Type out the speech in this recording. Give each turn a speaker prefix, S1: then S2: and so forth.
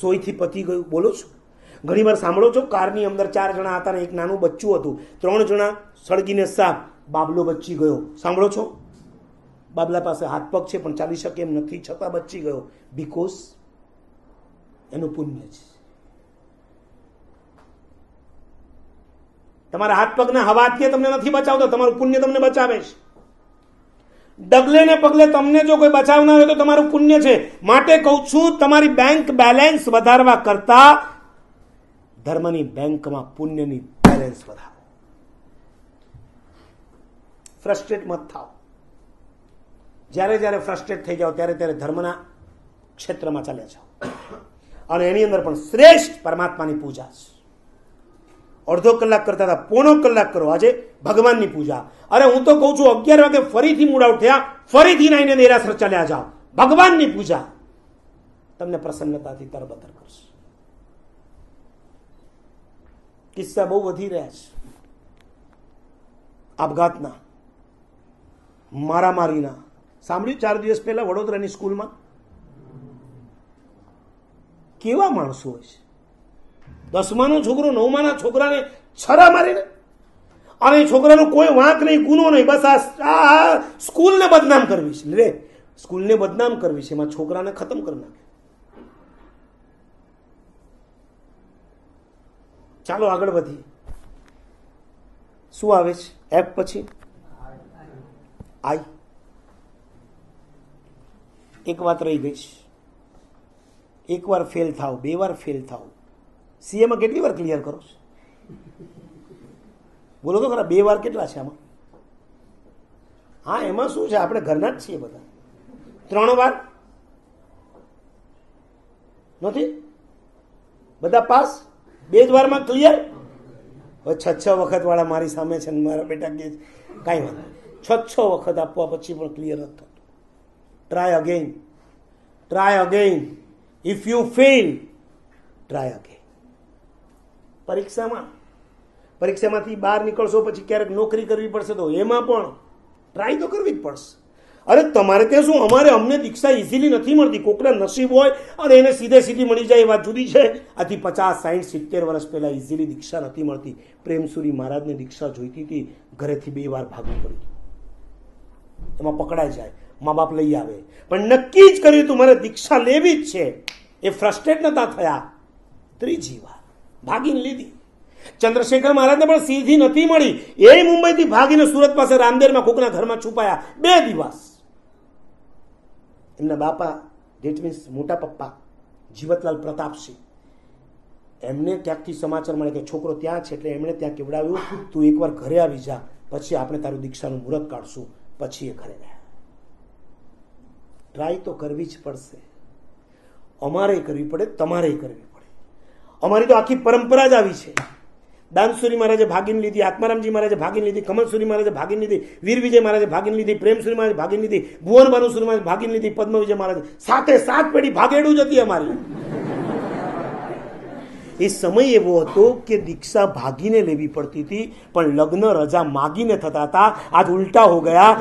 S1: સોયથી પતી ગયું બોલો છો ઘણીવાર સાંભળો છો કારની અંદર ચાર જણા હતા ને એક નાનું બચ્ચું હતું ત્રણ જણા સળગીને સાપ બાબલો બચી ગયો સાંભળો છો બાબલા પાસે હાથ પગ છે પણ ચાલી શકે એમ નથી છતાં બચી ગયો બિકોઝ એનું પુણ્ય છે તમારા હાથ પગના હવાથી તમને નથી બચાવતો તમારું પુણ્ય તમને બચાવે છે ડગલે ને પગલે તમને જો કોઈ બચાવના હોય તો તમારું પુણ્ય છે માટે કહું છું તમારી બેંક બેલેન્સ વધારવા કરતા ધર્મની બેંકમાં પુણ્યની બેલેન્સ વધારો ફ્રસ્ટ્રેટ મત થાવ જ્યારે જ્યારે ફ્રસ્ટ્રેટ થઈ જાઓ ત્યારે ત્યારે ધર્મના ક્ષેત્રમાં ચાલ્યા જાઓ અને એની અંદર પણ શ્રેષ્ઠ પરમાત્માની પૂજા છે અડધો કલાક કરતા હતા પોણો કલાક કરો આજે ભગવાનની પૂજા અરે હું તો કહું છું અગિયાર વાગે ફરીથી મૂળ ઉઠ્યા ફરીથી નાઈને નિરાશર ચાલ્યા જાઓ ભગવાનની પૂજા તમને પ્રસન્નતાથી તરબતર કરશે કિસ્સા બહુ વધી રહ્યા છે આપઘાતના મારામારીના સાંભળ્યું ચાર દિવસ પહેલા વડોદરાની સ્કૂલમાં કેવા માણસો હોય છે દસમાનો છોકરો નવમાના છોકરાને છરા મારીને અને છોકરાનો કોઈ વાંક નહીં ગુનો નહીં બસ આ સ્કૂલને બદનામ કરવી છે રે સ્કૂલને બદનામ કરવી છે એમાં છોકરાને ખતમ કરી નાખે ચાલો આગળ વધીએ શું આવે છે એફ પછી આઈ એક વાત રહી ગઈ છે એકવાર ફેલ થાવ બે વાર ફેલ થાવ સીએમાં કેટલી વાર ક્લિયર કરો છો બોલો તો ખરા બે વાર કેટલા છે આમાં હા એમાં શું છે આપણે ઘરના જ છીએ બધા ત્રણ વાર નથી બધા પાસ બે જ વારમાં ક્લિયર છ છ વખત વાળા મારી સામે છે ને મારા બેટા કે કાંઈ વાંધો છ છ વખત આપવા પછી પણ ક્લિયર નથી થતું try again try again if you fail try again પરીક્ષામાં પરીક્ષામાંથી બહાર નીકળશો પછી ક્યારેક નોકરી કરવી પડશે તો એમાં પણ ટ્રાય તો કરવી જ પડશે અરે તમારે ત્યાં શું અમારે અમને દીક્ષા ઇઝીલી નથી મળતી કોકના નસીબ હોય અને એને સીધે સીધી મળી જાય એ વાત જુદી છે આથી પચાસ સાઠ સિત્તેર વર્ષ પહેલાં ઇઝીલી દીક્ષા નથી મળતી પ્રેમસુરી મહારાજને દીક્ષા જોઈતી હતી ઘરેથી બે વાર ભાગવું પડ્યું એમાં પકડાઈ જાય મા બાપ લઈ આવે પણ નક્કી જ કર્યું તું મારે દીક્ષા લેવી જ છે એ ફ્રસ્ટ્રેટ નતા થયા ત્રીજી વાર ભાગીને લીધી ચંદ્રશેખર મહારાજને પણ સીધી નથી મળી એ મુંબઈથી ભાગીને સુરત પાસે રામદેરમાં કોકના ઘરમાં છુપાયા બે દિવસ એમના બાપા દેટ મીન્સ મોટા પપ્પા જીવતલાલ પ્રતાપસિંહ એમને ક્યાંકથી સમાચાર મળે કે છોકરો ત્યાં છે એટલે એમણે ત્યાં કેવડાવ્યું તું એકવાર ઘરે આવી જા પછી આપણે તારું દીક્ષાનું મુહૂર્ત કાઢશું પછી એ ઘરે ગયા ટ્રાય તો કરવી જ પડશે અમારે કરવી પડે તમારે કરવી અમારી તો આખી પરંપરા જ આવી છે દાનસુરી મહારાજે ભાગીને લીધી આત્મારામજી મહારાજે ભાગીને લીધી કમલસુરી મહારાજે ભાગીને લીધી વીર વિજય મહારાજે ભાગીને લીધી પ્રેમસુરી મહારાજે ભાગીને લીધી ભુવન બાનુસુરી મહારાજ ભાગીને લીધી પદ્મ વિજય મહારાજ સાથે સાત પેઢી ભાગેડું જ હતી અમારી એ સમય એવો હતો કે દીક્ષા ભાગીને લેવી પડતી હતી પણ લગ્ન રજા માગીને થતા હતા આજ ઉલટા હો ગયા